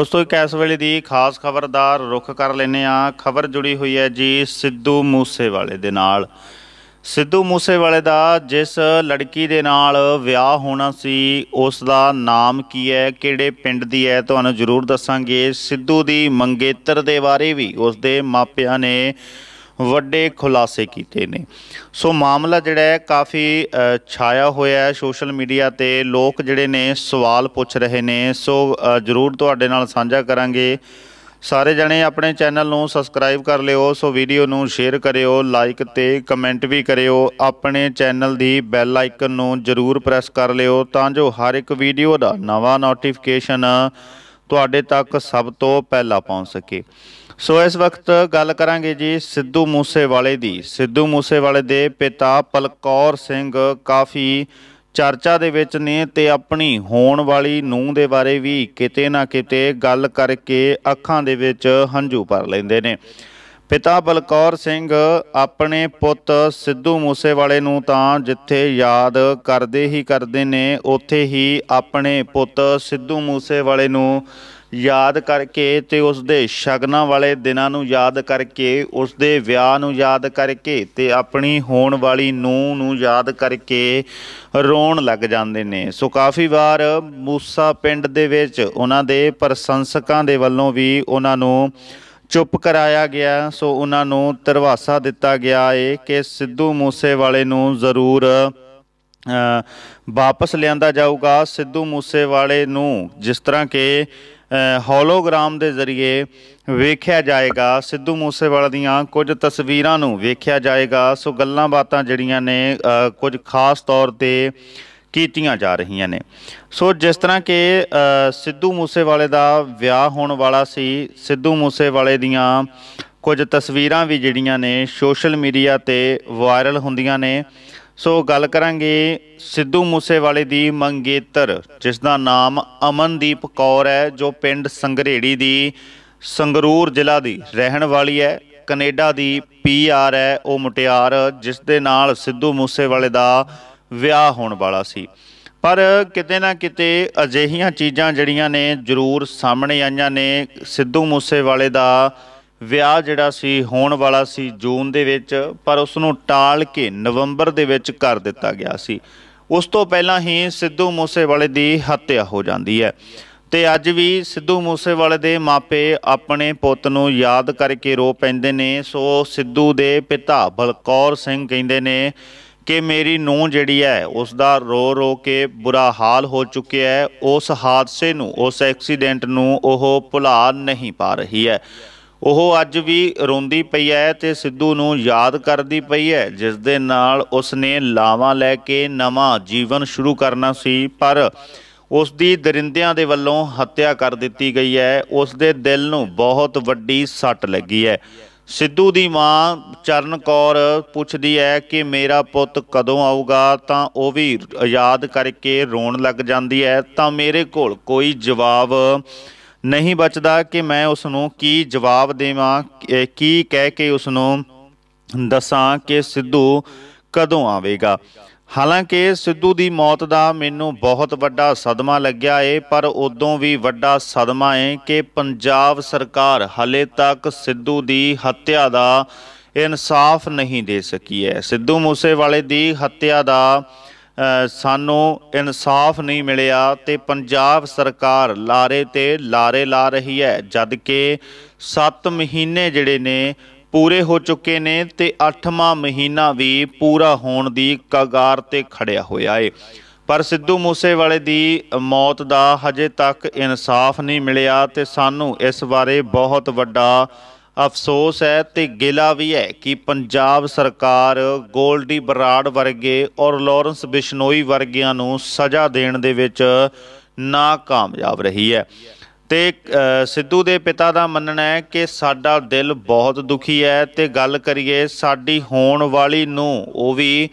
ਦੋਸਤੋ ਇੱਕ ਇਸ ਵੇਲੇ ਦੀ ਖਾਸ ਖਬਰ ਦਾ ਰੁਖ ਕਰ ਲੈਨੇ ਆ ਖਬਰ ਜੁੜੀ ਹੋਈ ਹੈ ਜੀ ਸਿੱਧੂ ਮੂਸੇਵਾਲੇ ਦੇ ਨਾਲ ਸਿੱਧੂ ਮੂਸੇਵਾਲੇ ਦਾ ਜਿਸ ਲੜਕੀ ਦੇ ਨਾਲ ਵਿਆਹ ਹੋਣਾ ਸੀ ਉਸ ਦਾ ਨਾਮ ਕੀ ਹੈ ਕਿਹੜੇ ਪਿੰਡ ਦੀ ਹੈ ਤੁਹਾਨੂੰ ਜ਼ਰੂਰ ਦੱਸਾਂਗੇ ਸਿੱਧੂ ਦੀ ਮੰਗੇਤਰ ਦੇ ਬਾਰੇ ਵੀ ਉਸ ਦੇ ਮਾਪਿਆਂ ਨੇ ਵੱਡੇ ਖੁਲਾਸੇ ਕੀਤੇ ਨੇ ਸੋ ਮਾਮਲਾ ਜਿਹੜਾ ਹੈ ਕਾਫੀ ਛਾਇਆ ਹੋਇਆ ਹੈ ਸੋਸ਼ਲ ਮੀਡੀਆ ਤੇ ਲੋਕ ਜਿਹੜੇ ਨੇ ਸਵਾਲ ਪੁੱਛ ਰਹੇ ਨੇ ਸੋ ਜਰੂਰ ਤੁਹਾਡੇ ਨਾਲ ਸਾਂਝਾ ਕਰਾਂਗੇ ਸਾਰੇ ਜਣੇ ਆਪਣੇ ਚੈਨਲ ਨੂੰ ਸਬਸਕ੍ਰਾਈਬ ਕਰ ਲਿਓ ਸੋ ਵੀਡੀਓ ਨੂੰ ਸ਼ੇਅਰ ਕਰਿਓ ਲਾਈਕ ਤੇ ਕਮੈਂਟ ਵੀ ਕਰਿਓ ਆਪਣੇ ਚੈਨਲ ਦੀ ਬੈਲ ਆਈਕਨ ਨੂੰ ਜਰੂਰ ਪ੍ਰੈਸ ਕਰ ਲਿਓ ਤਾਂ ਜੋ ਹਰ ਇੱਕ ਵੀਡੀਓ ਦਾ ਨਵਾਂ ਨੋਟੀਫਿਕੇਸ਼ਨ ਤੁਹਾਡੇ ਤੱਕ ਸਭ ਤੋਂ ਪਹਿਲਾਂ ਪਹੁੰਚ ਸਕੇ ਸੋ ਇਸ ਵਕਤ ਗੱਲ ਕਰਾਂਗੇ ਜੀ ਸਿੱਧੂ ਮੂਸੇਵਾਲੇ ਦੀ ਸਿੱਧੂ ਮੂਸੇਵਾਲੇ ਦੇ ਪਿਤਾ ਪਲਕੌਰ ਸਿੰਘ ਕਾਫੀ ਚਰਚਾ ਦੇ ਵਿੱਚ ਨੇ ਤੇ ਆਪਣੀ ਹੋਣ ਵਾਲੀ ਨੂੰਹ ਦੇ ਬਾਰੇ ਵੀ ਕਿਤੇ ਨਾ ਕਿਤੇ ਗੱਲ ਕਰਕੇ ਅੱਖਾਂ ਦੇ ਵਿੱਚ ਹੰਝੂ ਭਰ ਲੈਂਦੇ ਨੇ ਪਿਤਾ ਬਲਕੌਰ ਸਿੰਘ ਆਪਣੇ ਪੁੱਤ ਸਿੱਧੂ ਮੂਸੇਵਾਲੇ ਨੂੰ ਤਾਂ ਜਿੱਥੇ ਯਾਦ ਕਰਦੇ ਹੀ ਕਰਦੇ ਨੇ ਉੱਥੇ ਹੀ ਆਪਣੇ ਪੁੱਤ ਸਿੱਧੂ ਮੂਸੇਵਾਲੇ ਨੂੰ ਯਾਦ ਕਰਕੇ ਤੇ ਉਸ ਦੇ ਸ਼ਗਨਾਂ ਵਾਲੇ ਦਿਨਾਂ ਨੂੰ ਯਾਦ ਕਰਕੇ ਉਸ ਦੇ ਵਿਆਹ ਨੂੰ ਯਾਦ ਕਰਕੇ ਤੇ ਆਪਣੀ ਹੋਣ ਵਾਲੀ ਨੂੰ ਨੂੰ ਯਾਦ ਕਰਕੇ ਰੋਣ ਲੱਗ ਜਾਂਦੇ ਨੇ ਸੋ ਕਾਫੀ ਵਾਰ ਮੂਸਾ ਪਿੰਡ ਦੇ ਵਿੱਚ ਉਹਨਾਂ ਦੇ ਪ੍ਰਸ਼ੰਸਕਾਂ ਦੇ ਵੱਲੋਂ ਵੀ ਉਹਨਾਂ ਨੂੰ ਚੁੱਪ ਕਰਾਇਆ ਗਿਆ ਸੋ ਉਹਨਾਂ ਨੂੰ ਤਰਵਾਸਾ ਦਿੱਤਾ ਗਿਆ ਏ ਕਿ ਸਿੱਧੂ ਮੂਸੇਵਾਲੇ ਨੂੰ ਜ਼ਰੂਰ ਵਾਪਸ ਲਿਆਂਦਾ ਜਾਊਗਾ ਸਿੱਧੂ ਮੂਸੇਵਾਲੇ ਨੂੰ ਜਿਸ ਤਰ੍ਹਾਂ ਕਿ ਹੋਲੋਗ੍ਰਾਮ ਦੇ ਜ਼ਰੀਏ ਵੇਖਿਆ ਜਾਏਗਾ ਸਿੱਧੂ ਮੂਸੇਵਾਲਾ ਦੀਆਂ ਕੁਝ ਤਸਵੀਰਾਂ ਨੂੰ ਵੇਖਿਆ ਜਾਏਗਾ ਸੋ ਗੱਲਾਂ ਬਾਤਾਂ ਜਿਹੜੀਆਂ ਨੇ ਕੁਝ ਖਾਸ ਤੌਰ ਤੇ ਕੀਤੀਆਂ ਜਾ ਰਹੀਆਂ ਨੇ ਸੋ ਜਿਸ ਤਰ੍ਹਾਂ ਕਿ ਸਿੱਧੂ ਮੂਸੇਵਾਲੇ ਦਾ ਵਿਆਹ ਹੋਣ ਵਾਲਾ ਸੀ ਸਿੱਧੂ ਮੂਸੇਵਾਲੇ ਦੀਆਂ ਕੁਝ ਤਸਵੀਰਾਂ ਵੀ ਜਿਹੜੀਆਂ ਨੇ ਸੋਸ਼ਲ ਮੀਡੀਆ ਤੇ ਵਾਇਰਲ ਹੁੰਦੀਆਂ ਨੇ ਸੋ ਗੱਲ ਕਰਾਂਗੇ ਸਿੱਧੂ ਮੂਸੇਵਾਲੇ ਦੀ ਮੰਗੇਤਰ ਜਿਸ ਦਾ ਨਾਮ ਅਮਨਦੀਪ ਕੌਰ ਹੈ ਜੋ ਪਿੰਡ ਸੰਗਰੇੜੀ ਦੀ ਸੰਗਰੂਰ ਜ਼ਿਲ੍ਹਾ ਦੀ ਰਹਿਣ ਵਾਲੀ ਹੈ ਕੈਨੇਡਾ ਦੀ ਪੀਆਰ ਹੈ ਉਹ ਮੁਟਿਆਰ ਜਿਸ ਦੇ ਨਾਲ ਸਿੱਧੂ ਮੂਸੇਵਾਲੇ ਦਾ ਵਿਆਹ ਹੋਣ ਵਾਲਾ ਸੀ ਪਰ ਕਿਤੇ ਨਾ ਕਿਤੇ ਅਜਿਹੀਆਂ ਚੀਜ਼ਾਂ ਜਿਹੜੀਆਂ ਨੇ ਜ਼ਰੂਰ ਸਾਹਮਣੇ ਆਈਆਂ ਨੇ ਸਿੱਧੂ ਮੂਸੇਵਾਲੇ ਦਾ ਵਿਆਹ ਜਿਹੜਾ ਸੀ ਹੋਣ ਵਾਲਾ ਸੀ ਜੂਨ ਦੇ ਵਿੱਚ ਪਰ ਉਸ ਨੂੰ ਟਾਲ ਕੇ ਨਵੰਬਰ ਦੇ ਵਿੱਚ ਕਰ ਦਿੱਤਾ ਗਿਆ ਸੀ ਉਸ ਤੋਂ ਪਹਿਲਾਂ ਹੀ ਸਿੱਧੂ ਮੂਸੇਵਾਲੇ ਦੀ ਹੱਤਿਆ ਹੋ ਜਾਂਦੀ ਹੈ ਤੇ ਅੱਜ ਵੀ ਸਿੱਧੂ ਮੂਸੇਵਾਲੇ ਦੇ ਮਾਪੇ ਆਪਣੇ ਪੁੱਤ ਨੂੰ ਯਾਦ ਕਰਕੇ ਰੋ ਪੈਂਦੇ ਨੇ ਸੋ ਸਿੱਧੂ ਦੇ ਪਿਤਾ ਬਲਕੌਰ ਸਿੰਘ ਕਹਿੰਦੇ ਨੇ ਕਿ ਮੇਰੀ ਨੂੰ ਜਿਹੜੀ ਹੈ ਉਸ ਦਾ ਰੋ ਰੋ ਕੇ ਬੁਰਾ ਹਾਲ ਹੋ ਚੁੱਕਿਆ ਹੈ ਉਸ ਹਾਦਸੇ ਨੂੰ ਉਸ ਐਕਸੀਡੈਂਟ ਨੂੰ ਉਹ ਭੁਲਾ ਨਹੀਂ ਪਾ ਰਹੀ ਹੈ ਉਹ ਅੱਜ ਵੀ ਰੋਂਦੀ ਪਈ ਹੈ ਤੇ ਸਿੱਧੂ ਨੂੰ ਯਾਦ ਕਰਦੀ ਪਈ ਹੈ ਜਿਸ ਦੇ ਨਾਲ ਉਸ ਨੇ ਲਾਵਾਂ ਲੈ ਕੇ ਨਵਾਂ ਜੀਵਨ ਸ਼ੁਰੂ ਕਰਨਾ ਸੀ ਪਰ ਉਸ ਦੀ ਦਰਿੰਦਿਆਂ ਦੇ ਵੱਲੋਂ ਹੱਤਿਆ ਕਰ ਦਿੱਤੀ ਗਈ ਹੈ ਉਸ ਦੇ ਦਿਲ ਨੂੰ ਬਹੁਤ ਵੱਡੀ ਸੱਟ ਲੱਗੀ ਹੈ ਸਿੱਧੂ ਦੀ ਮਾਂ ਚਰਨ ਕੌਰ ਪੁੱਛਦੀ ਹੈ ਕਿ ਮੇਰਾ ਪੁੱਤ ਕਦੋਂ ਆਊਗਾ ਤਾਂ ਉਹ ਵੀ ਯਾਦ ਕਰਕੇ ਰੋਣ ਲੱਗ ਜਾਂਦੀ ਹੈ ਤਾਂ ਮੇਰੇ ਕੋਲ ਕੋਈ ਜਵਾਬ ਨਹੀਂ ਬਚਦਾ ਕਿ ਮੈਂ ਉਸ ਨੂੰ ਕੀ ਜਵਾਬ ਦੇਵਾਂ ਕੀ ਕਹਿ ਕੇ ਉਸ ਨੂੰ ਦੱਸਾਂ ਕਿ ਸਿੱਧੂ ਕਦੋਂ ਆਵੇਗਾ ਹਾਲਾਂਕਿ ਸਿੱਧੂ ਦੀ ਮੌਤ ਦਾ ਮੈਨੂੰ ਬਹੁਤ ਵੱਡਾ ਸਦਮਾ ਲੱਗਿਆ ਏ ਪਰ ਉਦੋਂ ਵੀ ਵੱਡਾ ਸਦਮਾ ਏ ਕਿ ਪੰਜਾਬ ਸਰਕਾਰ ਹਲੇ ਤੱਕ ਸਿੱਧੂ ਦੀ ਹੱਤਿਆ ਦਾ ਇਨਸਾਫ ਨਹੀਂ ਦੇ ਸਕੀ ਹੈ ਸਿੱਧੂ ਮੂਸੇਵਾਲੇ ਦੀ ਹੱਤਿਆ ਦਾ ਸਾਨੂੰ ਇਨਸਾਫ ਨਹੀਂ ਮਿਲਿਆ ਤੇ ਪੰਜਾਬ ਸਰਕਾਰ ਲਾਰੇ ਤੇ ਲਾਰੇ ਲਾ ਰਹੀ ਹੈ ਜਦ ਕਿ 7 ਮਹੀਨੇ ਜਿਹੜੇ ਨੇ ਪੂਰੇ ਹੋ ਚੁੱਕੇ ਨੇ ਤੇ 8ਵਾਂ ਮਹੀਨਾ ਵੀ ਪੂਰਾ ਹੋਣ ਦੀ ਕਗਾਰ ਤੇ ਖੜਿਆ ਹੋਇਆ ਏ ਪਰ ਸਿੱਧੂ ਮੂਸੇਵਾਲੇ ਦੀ ਮੌਤ ਦਾ ਹਜੇ ਤੱਕ ਇਨਸਾਫ ਨਹੀਂ ਮਿਲਿਆ ਤੇ ਸਾਨੂੰ ਇਸ ਬਾਰੇ ਬਹੁਤ ਵੱਡਾ ਅਫਸੋਸ ਹੈ ਤੇ ਗਿਲਾ ਵੀ ਹੈ ਕਿ ਪੰਜਾਬ ਸਰਕਾਰ 골ਡੀ ਬਰਾੜ ਵਰਗੇ ਔਰ ਲਾਰੈਂਸ ਬਿਸ਼ਨੋਈ ਵਰਗਿਆਂ ਨੂੰ ਸਜ਼ਾ ਦੇਣ ਦੇ ਵਿੱਚ ਨਾਕਾਮਯਾਬ ਰਹੀ ਹੈ ਤੇ ਸਿੱਧੂ ਦੇ ਪਿਤਾ ਦਾ ਮੰਨਣਾ ਹੈ ਕਿ ਸਾਡਾ ਦਿਲ ਬਹੁਤ ਦੁਖੀ ਹੈ ਤੇ ਗੱਲ ਕਰੀਏ ਸਾਡੀ ਹੋਣ ਵਾਲੀ ਨੂੰ ਉਹ ਵੀ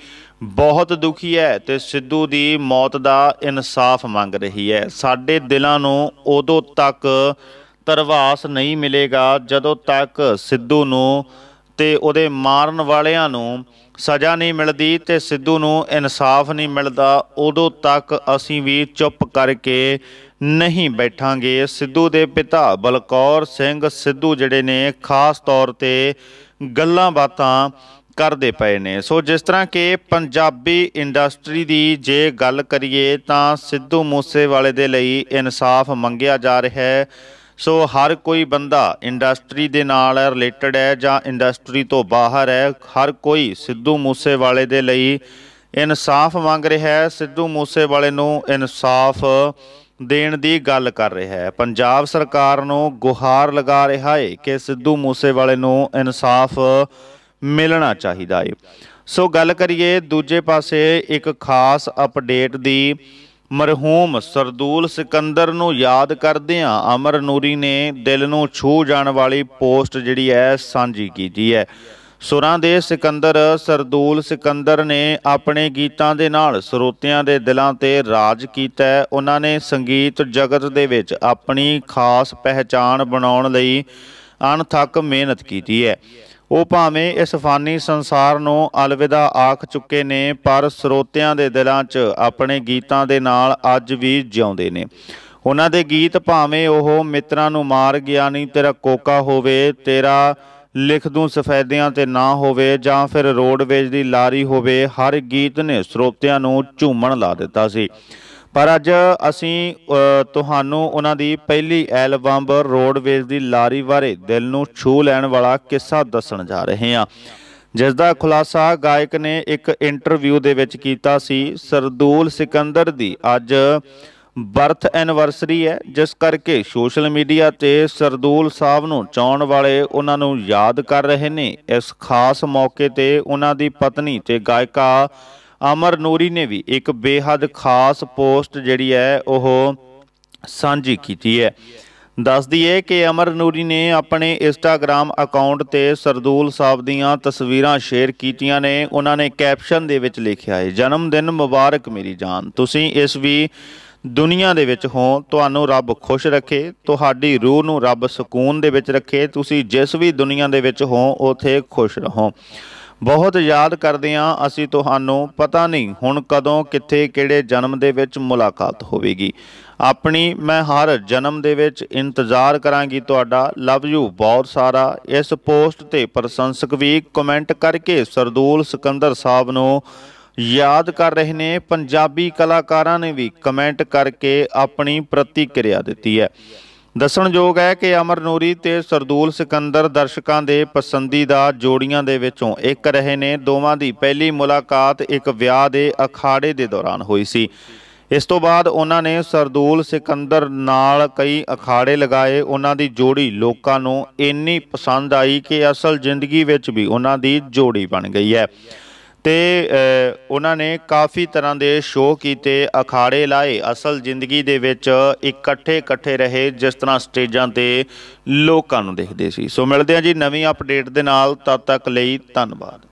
ਬਹੁਤ ਦੁਖੀ ਹੈ ਤੇ ਸਿੱਧੂ ਦੀ ਮੌਤ ਦਾ ਇਨਸਾਫ ਮੰਗ ਰਹੀ ਹੈ ਸਾਡੇ ਦਿਲਾਂ ਨੂੰ ਉਦੋਂ ਤੱਕ ਤਰਵਾਸ ਨਹੀਂ ਮਿਲੇਗਾ ਜਦੋਂ ਤੱਕ ਸਿੱਧੂ ਨੂੰ ਤੇ ਉਹਦੇ ਮਾਰਨ ਵਾਲਿਆਂ ਨੂੰ ਸਜ਼ਾ ਨਹੀਂ ਮਿਲਦੀ ਤੇ ਸਿੱਧੂ ਨੂੰ ਇਨਸਾਫ ਨਹੀਂ ਮਿਲਦਾ ਉਦੋਂ ਤੱਕ ਅਸੀਂ ਵੀ ਚੁੱਪ ਕਰਕੇ ਨਹੀਂ ਬੈਠਾਂਗੇ ਸਿੱਧੂ ਦੇ ਪਿਤਾ ਬਲਕੌਰ ਸਿੰਘ ਸਿੱਧੂ ਜਿਹੜੇ ਨੇ ਖਾਸ ਤੌਰ ਤੇ ਗੱਲਾਂ ਬਾਤਾਂ ਕਰਦੇ ਪਏ ਨੇ ਸੋ ਜਿਸ ਤਰ੍ਹਾਂ ਕਿ ਪੰਜਾਬੀ ਇੰਡਸਟਰੀ ਦੀ ਜੇ ਗੱਲ ਕਰੀਏ ਤਾਂ ਸਿੱਧੂ ਮੂਸੇਵਾਲੇ ਦੇ ਲਈ ਇਨਸਾਫ ਮੰਗਿਆ ਜਾ ਰਿਹਾ ਹੈ ਸੋ ਹਰ ਕੋਈ ਬੰਦਾ ਇੰਡਸਟਰੀ ਦੇ ਨਾਲ ਰਿਲੇਟਡ ਹੈ ਜਾਂ ਇੰਡਸਟਰੀ ਤੋਂ ਬਾਹਰ ਹੈ ਹਰ ਕੋਈ ਸਿੱਧੂ ਮੂਸੇਵਾਲੇ ਦੇ ਲਈ ਇਨਸਾਫ ਮੰਗ ਰਿਹਾ ਹੈ ਸਿੱਧੂ ਮੂਸੇਵਾਲੇ ਨੂੰ ਇਨਸਾਫ ਦੇਣ ਦੀ ਗੱਲ ਕਰ ਰਿਹਾ ਹੈ ਪੰਜਾਬ ਸਰਕਾਰ ਨੂੰ ਗੁਹਾਰ ਲਗਾ ਰਿਹਾ ਹੈ ਕਿ ਸਿੱਧੂ ਮੂਸੇਵਾਲੇ ਨੂੰ ਇਨਸਾਫ ਮਿਲਣਾ ਚਾਹੀਦਾ ਹੈ ਸੋ ਗੱਲ ਕਰੀਏ ਦੂਜੇ ਪਾਸੇ ਇੱਕ ਖਾਸ ਅਪਡੇਟ ਦੀ ਮਰਹੂਮ ਸਰਦੂਲ ਸਿਕੰਦਰ ਨੂੰ ਯਾਦ ਕਰਦੇ ਆ ਅਮਰ ਨੂਰੀ ਨੇ ਦਿਲ ਨੂੰ ਛੂ ਜਾਣ ਵਾਲੀ ਪੋਸਟ ਜਿਹੜੀ ਐ ਸਾਂਝੀ ਕੀਤੀ ਹੈ ਸੁਰਾਂ ਦੇ ਸਿਕੰਦਰ ਸਰਦੂਲ ਸਿਕੰਦਰ ਨੇ ਆਪਣੇ ਗੀਤਾਂ ਦੇ ਨਾਲ ਸਰੋਤਿਆਂ ਦੇ ਦਿਲਾਂ ਤੇ ਰਾਜ ਕੀਤਾ ਉਹਨਾਂ ਨੇ ਸੰਗੀਤ ਜਗਤ ਦੇ ਵਿੱਚ ਆਪਣੀ ਖਾਸ ਪਹਿਚਾਣ ਬਣਾਉਣ ਲਈ ਅਣਥੱਕ ਮਿਹਨਤ ਕੀਤੀ ਹੈ ਉਹ ਭਾਵੇਂ ਇਸ ਫਾਨੀ ਸੰਸਾਰ ਨੂੰ ਅਲਵਿਦਾ ਆਖ ਚੁੱਕੇ ਨੇ ਪਰ ਸਰੋਤਿਆਂ ਦੇ ਦਿਲਾਂ 'ਚ ਆਪਣੇ ਗੀਤਾਂ ਦੇ ਨਾਲ ਅੱਜ ਵੀ ਜਿਉਂਦੇ ਨੇ ਉਹਨਾਂ ਦੇ ਗੀਤ ਭਾਵੇਂ ਉਹ ਮਿੱਤਰਾਂ ਨੂੰ ਮਾਰ ਗਿਆ ਨਹੀਂ ਤੇਰਾ ਕੋਕਾ ਹੋਵੇ ਤੇਰਾ ਲਿਖ ਦੂੰ ਸਫੈਦਿਆਂ ਤੇ ਨਾ ਹੋਵੇ ਜਾਂ ਫਿਰ ਰੋਡਵੇਜ ਦੀ ਲਾਰੀ ਹੋਵੇ ਹਰ ਗੀਤ ਨੇ ਸਰੋਤਿਆਂ ਨੂੰ ਝੂਮਣ ਲਾ ਦਿੱਤਾ ਸੀ ਪਰ ਅੱਜ ਅਸੀਂ ਤੁਹਾਨੂੰ ਉਹਨਾਂ ਦੀ ਪਹਿਲੀ ਐਲਬਮ ਰੋਡਵੇਜ਼ ਦੀ ਲਾਰੀ ਬਾਰੇ ਦਿਲ ਨੂੰ ਛੂ ਲੈਣ ਵਾਲਾ ਕਿੱਸਾ ਦੱਸਣ ਜਾ ਰਹੇ ਹਾਂ ਜਿਸ ਦਾ ਖੁਲਾਸਾ ਗਾਇਕ ਨੇ ਇੱਕ ਇੰਟਰਵਿਊ ਦੇ ਵਿੱਚ ਕੀਤਾ ਸੀ ਸਰਦੂਲ ਸਿਕੰਦਰ ਦੀ ਅੱਜ ਬਰਥ ਐਨਵਰਸਰੀ ਹੈ ਜਿਸ ਕਰਕੇ ਸੋਸ਼ਲ ਮੀਡੀਆ ਤੇ ਸਰਦੂਲ ਸਾਹਿਬ ਨੂੰ ਚਾਉਣ ਵਾਲੇ ਉਹਨਾਂ ਨੂੰ ਯਾਦ ਕਰ ਰਹੇ ਨੇ ਇਸ ਖਾਸ ਮੌਕੇ ਤੇ ਉਹਨਾਂ ਦੀ ਪਤਨੀ ਤੇ ਗਾਇਕਾ ਅਮਰ ਨੂਰੀ ਨੇ ਵੀ ਇੱਕ ਬੇਹੱਦ ਖਾਸ ਪੋਸਟ ਜਿਹੜੀ ਹੈ ਉਹ ਸਾਂਝੀ ਕੀਤੀ ਹੈ ਦੱਸਦੀ ਹੈ ਕਿ ਅਮਰ ਨੂਰੀ ਨੇ ਆਪਣੇ ਇੰਸਟਾਗ੍ਰam ਅਕਾਊਂਟ ਤੇ ਸਰਦੂਲ ਸਾਹਿਬ ਦੀਆਂ ਤਸਵੀਰਾਂ ਸ਼ੇਅਰ ਕੀਤੀਆਂ ਨੇ ਉਹਨਾਂ ਨੇ ਕੈਪਸ਼ਨ ਦੇ ਵਿੱਚ ਲਿਖਿਆ ਹੈ ਜਨਮ ਦਿਨ ਮੁਬਾਰਕ ਮੇਰੀ ਜਾਨ ਤੁਸੀਂ ਇਸ ਵੀ ਦੁਨੀਆ ਦੇ ਵਿੱਚ ਹੋ ਤੁਹਾਨੂੰ ਰੱਬ ਖੁਸ਼ ਰੱਖੇ ਤੁਹਾਡੀ ਰੂਹ ਨੂੰ ਰੱਬ ਸਕੂਨ ਦੇ ਵਿੱਚ ਰੱਖੇ ਤੁਸੀਂ ਜਿਸ ਵੀ ਦੁਨੀਆ ਦੇ ਵਿੱਚ ਹੋ ਉਥੇ ਖੁਸ਼ ਰਹੋ ਬਹੁਤ ਯਾਦ ਕਰਦੇ ਆ ਅਸੀਂ ਤੁਹਾਨੂੰ ਪਤਾ ਨਹੀਂ ਹੁਣ ਕਦੋਂ ਕਿੱਥੇ ਕਿਹੜੇ ਜਨਮ ਦੇ ਵਿੱਚ ਮੁਲਾਕਾਤ ਹੋਵੇਗੀ ਆਪਣੀ ਮੈਂ ਹਰ ਜਨਮ ਦੇ ਵਿੱਚ ਇੰਤਜ਼ਾਰ ਕਰਾਂਗੀ ਤੁਹਾਡਾ ਲਵ ਯੂ ਬਹੁਤ ਸਾਰਾ ਇਸ ਪੋਸਟ ਤੇ ਪ੍ਰਸ਼ੰਸਕ ਵੀ ਕਮੈਂਟ ਕਰਕੇ ਸਰਦੂਲ ਸਿਕੰਦਰ ਸਾਹਿਬ ਨੂੰ ਯਾਦ ਕਰ ਰਹੇ ਨੇ ਪੰਜਾਬੀ ਕਲਾਕਾਰਾਂ ਨੇ ਵੀ ਕਮੈਂਟ ਕਰਕੇ ਆਪਣੀ ਪ੍ਰਤੀਕਿਰਿਆ ਦਿੱਤੀ ਹੈ ਦੱਸਣਯੋਗ ਹੈ ਕਿ ਅਮਰ ਨੂਰੀ ਤੇ ਸਰਦੂਲ ਸਿਕੰਦਰ ਦਰਸ਼ਕਾਂ ਦੇ ਪਸੰਦੀਦਾ ਜੋੜੀਆਂ ਦੇ ਵਿੱਚੋਂ ਇੱਕ ਰਹੇ ਨੇ ਦੋਵਾਂ ਦੀ ਪਹਿਲੀ ਮੁਲਾਕਾਤ ਇੱਕ ਵਿਆਹ ਦੇ ਅਖਾੜੇ ਦੇ ਦੌਰਾਨ ਹੋਈ ਸੀ ਇਸ ਤੋਂ ਬਾਅਦ ਉਹਨਾਂ ਨੇ ਸਰਦੂਲ ਸਿਕੰਦਰ ਨਾਲ ਕਈ ਅਖਾੜੇ ਲਗਾਏ ਉਹਨਾਂ ਦੀ ਜੋੜੀ ਲੋਕਾਂ ਨੂੰ ਇੰਨੀ ਪਸੰਦ ਆਈ ਕਿ ਅਸਲ ਜ਼ਿੰਦਗੀ ਵਿੱਚ ਵੀ ਉਹਨਾਂ ਦੀ ਜੋੜੀ ਬਣ ਗਈ ਹੈ ਤੇ ਉਹਨਾਂ ਨੇ ਕਾਫੀ ਤਰ੍ਹਾਂ ਦੇ ਸ਼ੋਅ ਕੀਤੇ ਅਖਾੜੇ ਲਾਏ ਅਸਲ ਜ਼ਿੰਦਗੀ ਦੇ ਵਿੱਚ ਇਕੱਠੇ ਇਕੱਠੇ ਰਹੇ ਜਿਸ ਤਰ੍ਹਾਂ ਸਟੇਜਾਂ ਤੇ ਲੋਕਾਂ ਨੂੰ ਦੇਖਦੇ ਸੀ ਸੋ ਮਿਲਦੇ ਹਾਂ ਜੀ ਨਵੀਂ ਅਪਡੇਟ ਦੇ ਨਾਲ ਤਦ ਤੱਕ ਲਈ ਧੰਨਵਾਦ